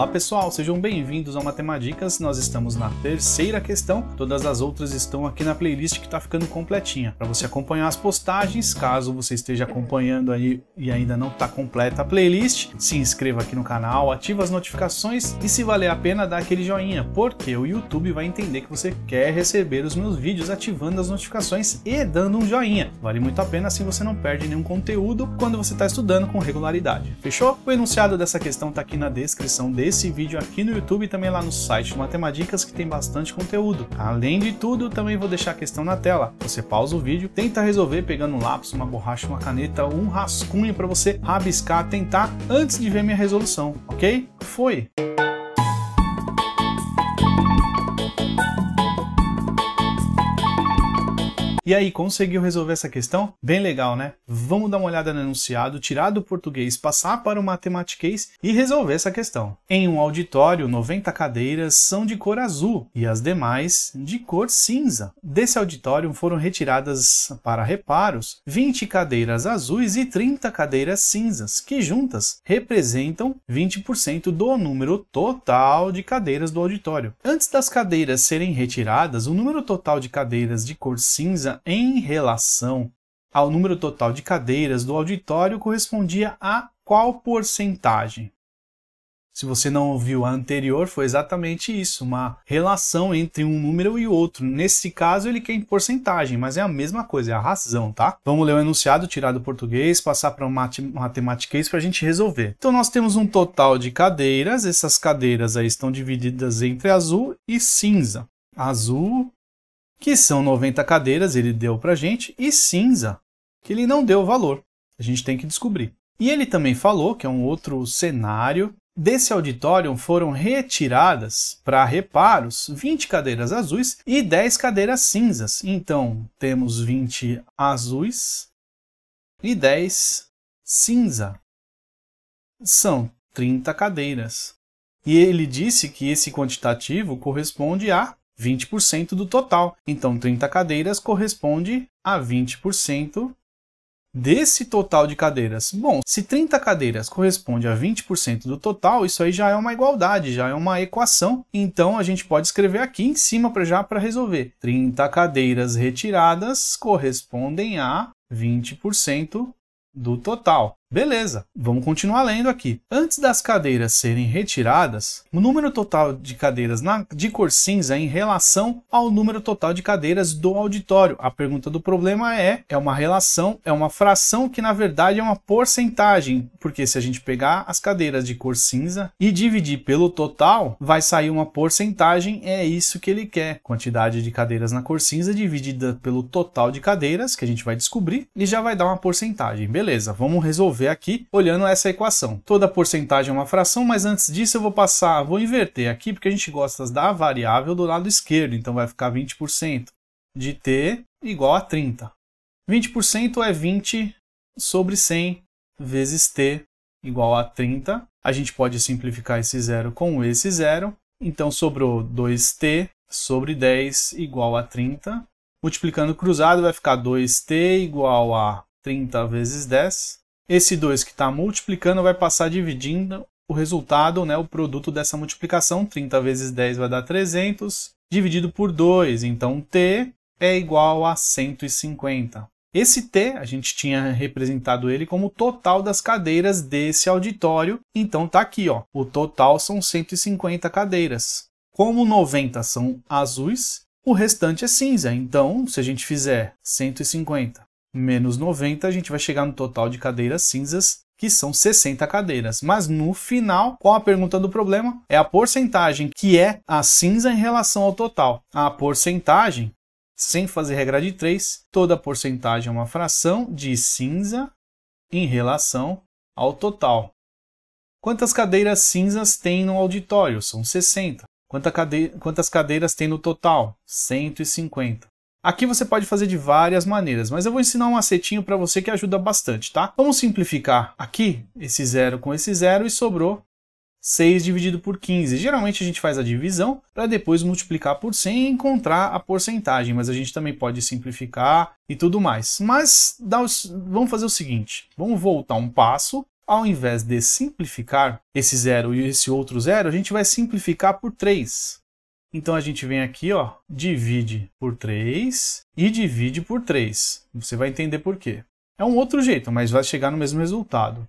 Olá pessoal, sejam bem-vindos ao Matemáticas. Nós estamos na terceira questão. Todas as outras estão aqui na playlist que está ficando completinha para você acompanhar as postagens. Caso você esteja acompanhando aí e ainda não está completa a playlist, se inscreva aqui no canal, ative as notificações e se valer a pena dá aquele joinha, porque o YouTube vai entender que você quer receber os meus vídeos ativando as notificações e dando um joinha. Vale muito a pena assim você não perde nenhum conteúdo quando você está estudando com regularidade. Fechou? O enunciado dessa questão está aqui na descrição desse esse vídeo aqui no YouTube e também lá no site do Matemadicas que tem bastante conteúdo. Além de tudo, também vou deixar a questão na tela. Você pausa o vídeo, tenta resolver pegando um lápis, uma borracha, uma caneta, um rascunho para você rabiscar, tentar antes de ver minha resolução, ok? Foi! E aí, conseguiu resolver essa questão? Bem legal, né? Vamos dar uma olhada no enunciado, tirar do português, passar para o matematiquês e resolver essa questão. Em um auditório, 90 cadeiras são de cor azul e as demais de cor cinza. Desse auditório foram retiradas para reparos 20 cadeiras azuis e 30 cadeiras cinzas, que juntas representam 20% do número total de cadeiras do auditório. Antes das cadeiras serem retiradas, o número total de cadeiras de cor cinza em relação ao número total de cadeiras do auditório correspondia a qual porcentagem. Se você não ouviu a anterior, foi exatamente isso, uma relação entre um número e outro. Nesse caso, ele quer em porcentagem, mas é a mesma coisa, é a razão, tá? Vamos ler o enunciado, tirar do português, passar para o isso para a gente resolver. Então, nós temos um total de cadeiras, essas cadeiras aí estão divididas entre azul e cinza. Azul que são 90 cadeiras, ele deu a gente, e cinza, que ele não deu valor. A gente tem que descobrir. E ele também falou, que é um outro cenário, desse auditório foram retiradas para reparos 20 cadeiras azuis e 10 cadeiras cinzas. Então, temos 20 azuis e 10 cinza. São 30 cadeiras. E ele disse que esse quantitativo corresponde a 20% do total. Então 30 cadeiras corresponde a 20% desse total de cadeiras. Bom, se 30 cadeiras corresponde a 20% do total, isso aí já é uma igualdade, já é uma equação. Então a gente pode escrever aqui em cima para já para resolver. 30 cadeiras retiradas correspondem a 20% do total. Beleza, vamos continuar lendo aqui. Antes das cadeiras serem retiradas, o número total de cadeiras na, de cor cinza é em relação ao número total de cadeiras do auditório. A pergunta do problema é: é uma relação, é uma fração que na verdade é uma porcentagem, porque se a gente pegar as cadeiras de cor cinza e dividir pelo total, vai sair uma porcentagem, é isso que ele quer. Quantidade de cadeiras na cor cinza dividida pelo total de cadeiras, que a gente vai descobrir, e já vai dar uma porcentagem. Beleza, vamos resolver resolver aqui olhando essa equação. Toda porcentagem é uma fração, mas antes disso eu vou passar, vou inverter aqui porque a gente gosta da variável do lado esquerdo, então vai ficar 20% de t igual a 30. 20% é 20 sobre 100 vezes t igual a 30. A gente pode simplificar esse zero com esse zero. Então sobrou 2t sobre 10 igual a 30. Multiplicando cruzado vai ficar 2t igual a 30 vezes 10. Esse 2 que está multiplicando vai passar dividindo o resultado, né, o produto dessa multiplicação. 30 vezes 10 vai dar 300, dividido por 2. Então, t é igual a 150. Esse T, a gente tinha representado ele como o total das cadeiras desse auditório, então está aqui, ó, o total são 150 cadeiras. Como 90 são azuis, o restante é cinza, então se a gente fizer 150 menos 90, a gente vai chegar no total de cadeiras cinzas, que são 60 cadeiras. Mas no final, qual a pergunta do problema? É a porcentagem, que é a cinza em relação ao total. A porcentagem, sem fazer regra de 3, toda porcentagem é uma fração de cinza em relação ao total. Quantas cadeiras cinzas tem no auditório? São 60. Quantas cadeiras tem no total? 150. Aqui você pode fazer de várias maneiras, mas eu vou ensinar um macetinho para você que ajuda bastante, tá? Vamos simplificar aqui esse zero com esse zero e sobrou 6 dividido por 15. Geralmente a gente faz a divisão para depois multiplicar por 100 e encontrar a porcentagem, mas a gente também pode simplificar e tudo mais. Mas dá, vamos fazer o seguinte, vamos voltar um passo. Ao invés de simplificar esse zero e esse outro zero, a gente vai simplificar por 3. Então a gente vem aqui, ó, divide por 3 e divide por 3. Você vai entender por quê. É um outro jeito, mas vai chegar no mesmo resultado.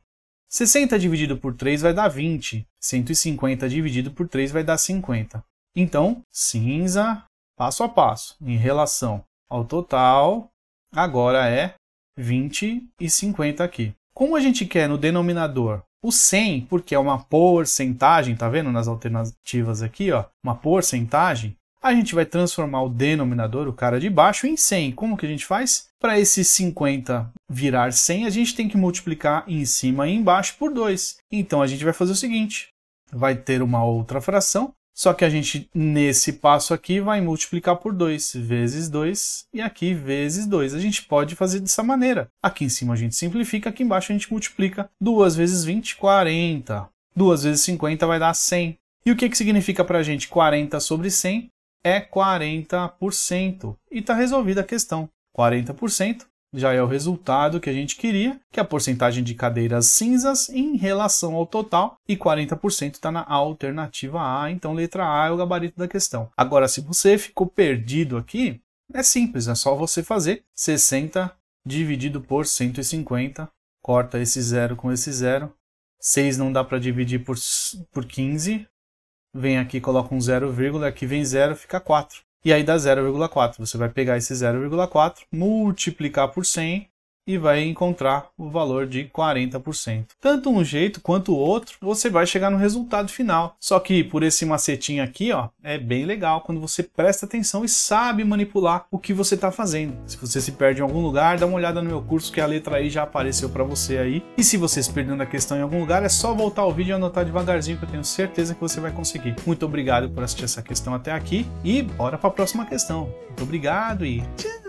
60 dividido por 3 vai dar 20. 150 dividido por 3 vai dar 50. Então, cinza, passo a passo, em relação ao total, agora é 20 e 50 aqui. Como a gente quer no denominador o 100, porque é uma porcentagem, tá vendo nas alternativas aqui, ó, uma porcentagem, a gente vai transformar o denominador, o cara de baixo, em 100. Como que a gente faz? Para esse 50 virar 100, a gente tem que multiplicar em cima e embaixo por 2. Então a gente vai fazer o seguinte, vai ter uma outra fração só que a gente, nesse passo aqui, vai multiplicar por 2, vezes 2, e aqui vezes 2. A gente pode fazer dessa maneira. Aqui em cima a gente simplifica, aqui embaixo a gente multiplica. 2 vezes 20, 40. 2 vezes 50 vai dar 100. E o que, que significa para a gente 40 sobre 100? É 40%. E está resolvida a questão. 40% já é o resultado que a gente queria, que é a porcentagem de cadeiras cinzas em relação ao total, e 40% está na alternativa A, então letra A é o gabarito da questão. Agora, se você ficou perdido aqui, é simples, é só você fazer 60 dividido por 150, corta esse zero com esse zero, 6 não dá para dividir por, por 15, vem aqui, coloca um zero vírgula, aqui vem zero, fica 4 e aí dá 0,4. Você vai pegar esse 0,4, multiplicar por 100 e vai encontrar o valor de 40%. Tanto um jeito quanto o outro, você vai chegar no resultado final. Só que por esse macetinho aqui, ó, é bem legal quando você presta atenção e sabe manipular o que você está fazendo. Se você se perde em algum lugar, dá uma olhada no meu curso que a letra I já apareceu para você aí. E se você se perdeu na questão em algum lugar, é só voltar o vídeo e anotar devagarzinho que eu tenho certeza que você vai conseguir. Muito obrigado por assistir essa questão até aqui e bora para a próxima questão. Muito obrigado e tchau!